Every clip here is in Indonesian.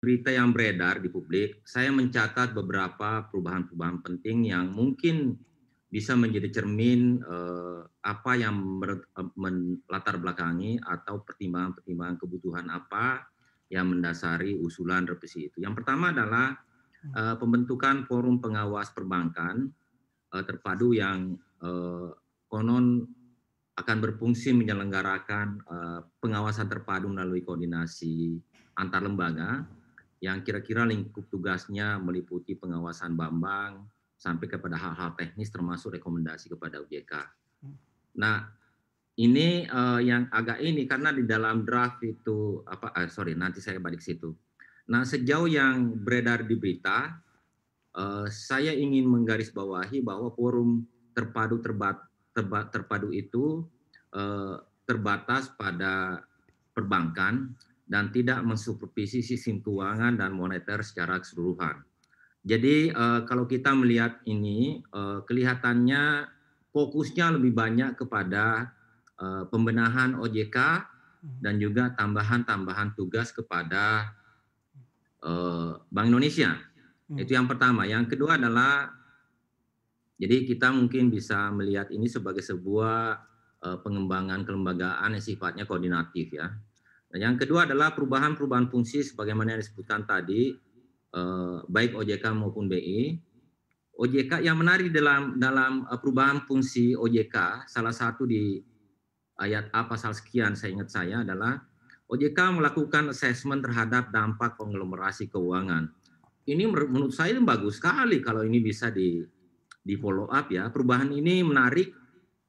berita yang beredar di publik, saya mencatat beberapa perubahan-perubahan penting yang mungkin bisa menjadi cermin eh, apa yang eh, latar belakangi atau pertimbangan-pertimbangan kebutuhan apa yang mendasari usulan revisi itu. Yang pertama adalah eh, pembentukan forum pengawas perbankan eh, terpadu yang eh, konon akan berfungsi menyelenggarakan eh, pengawasan terpadu melalui koordinasi antar lembaga yang kira-kira lingkup tugasnya meliputi pengawasan Bambang sampai kepada hal-hal teknis termasuk rekomendasi kepada OJK. Hmm. Nah, ini uh, yang agak ini karena di dalam draft itu apa uh, sorry nanti saya balik situ. Nah, sejauh yang beredar di berita uh, saya ingin menggarisbawahi bahwa forum terpadu terbat, terba, terpadu itu uh, terbatas pada perbankan, dan tidak mensupervisi sistem keuangan dan moneter secara keseluruhan. Jadi eh, kalau kita melihat ini eh, kelihatannya fokusnya lebih banyak kepada eh, pembenahan OJK dan juga tambahan-tambahan tugas kepada Bank Indonesia. Hmm. Itu yang pertama. Yang kedua adalah jadi kita mungkin bisa melihat ini sebagai sebuah pengembangan kelembagaan yang sifatnya koordinatif ya. Nah, yang kedua adalah perubahan-perubahan fungsi sebagaimana yang disebutkan tadi eh, baik OJK maupun BI. OJK yang menarik dalam dalam eh, perubahan fungsi OJK salah satu di ayat A pasal sekian saya ingat saya adalah OJK melakukan assessment terhadap dampak konglomerasi keuangan. Ini menurut saya ini bagus sekali kalau ini bisa di di follow up ya. Perubahan ini menarik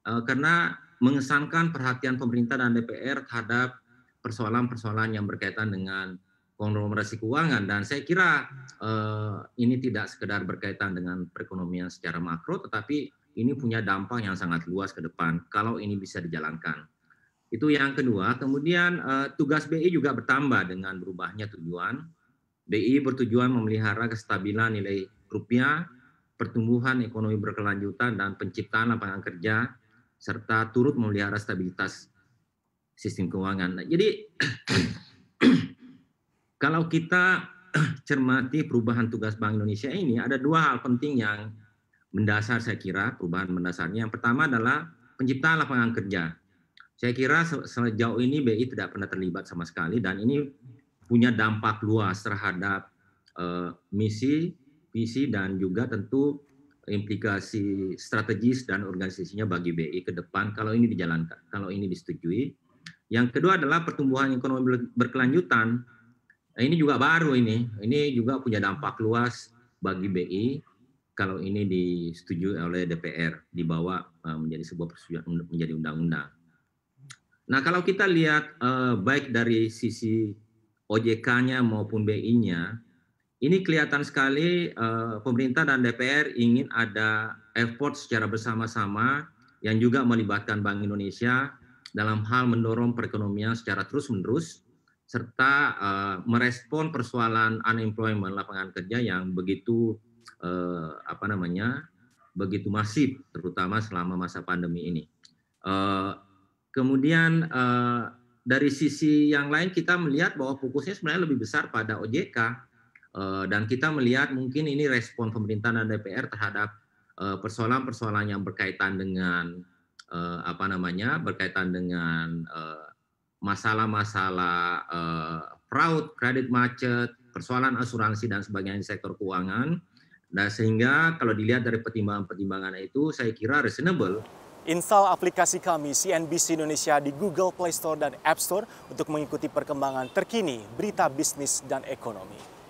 eh, karena mengesankan perhatian pemerintah dan DPR terhadap persoalan-persoalan yang berkaitan dengan konglomerasi keuangan dan saya kira eh, ini tidak sekedar berkaitan dengan perekonomian secara makro tetapi ini punya dampak yang sangat luas ke depan kalau ini bisa dijalankan. Itu yang kedua, kemudian eh, tugas BI juga bertambah dengan berubahnya tujuan. BI bertujuan memelihara kestabilan nilai rupiah, pertumbuhan ekonomi berkelanjutan dan penciptaan lapangan kerja serta turut memelihara stabilitas sistem keuangan. Nah, Jadi kalau kita cermati perubahan tugas Bank Indonesia ini ada dua hal penting yang mendasar saya kira perubahan mendasarnya. Yang pertama adalah penciptaan lapangan kerja. Saya kira sejauh ini BI tidak pernah terlibat sama sekali dan ini punya dampak luas terhadap uh, misi, visi dan juga tentu implikasi strategis dan organisasinya bagi BI ke depan kalau ini dijalankan, kalau ini disetujui yang kedua adalah pertumbuhan ekonomi berkelanjutan. Ini juga baru ini. Ini juga punya dampak luas bagi BI kalau ini disetujui oleh DPR dibawa eh, menjadi sebuah persetujuan menjadi undang-undang. Nah, kalau kita lihat eh, baik dari sisi OJK-nya maupun BI-nya, ini kelihatan sekali eh, pemerintah dan DPR ingin ada effort secara bersama-sama yang juga melibatkan Bank Indonesia dalam hal mendorong perekonomian secara terus-menerus serta uh, merespon persoalan unemployment lapangan kerja yang begitu uh, apa namanya begitu masif terutama selama masa pandemi ini. Uh, kemudian uh, dari sisi yang lain kita melihat bahwa fokusnya sebenarnya lebih besar pada OJK uh, dan kita melihat mungkin ini respon pemerintah dan DPR terhadap persoalan-persoalan yang berkaitan dengan eh, apa namanya berkaitan dengan eh, masalah-masalah eh, eh, fraud, kredit macet, persoalan asuransi dan sebagainya di sektor keuangan. Nah, sehingga kalau dilihat dari pertimbangan-pertimbangan itu saya kira reasonable Install aplikasi kami CNBC Indonesia di Google Play Store dan App Store untuk mengikuti perkembangan terkini berita bisnis dan ekonomi.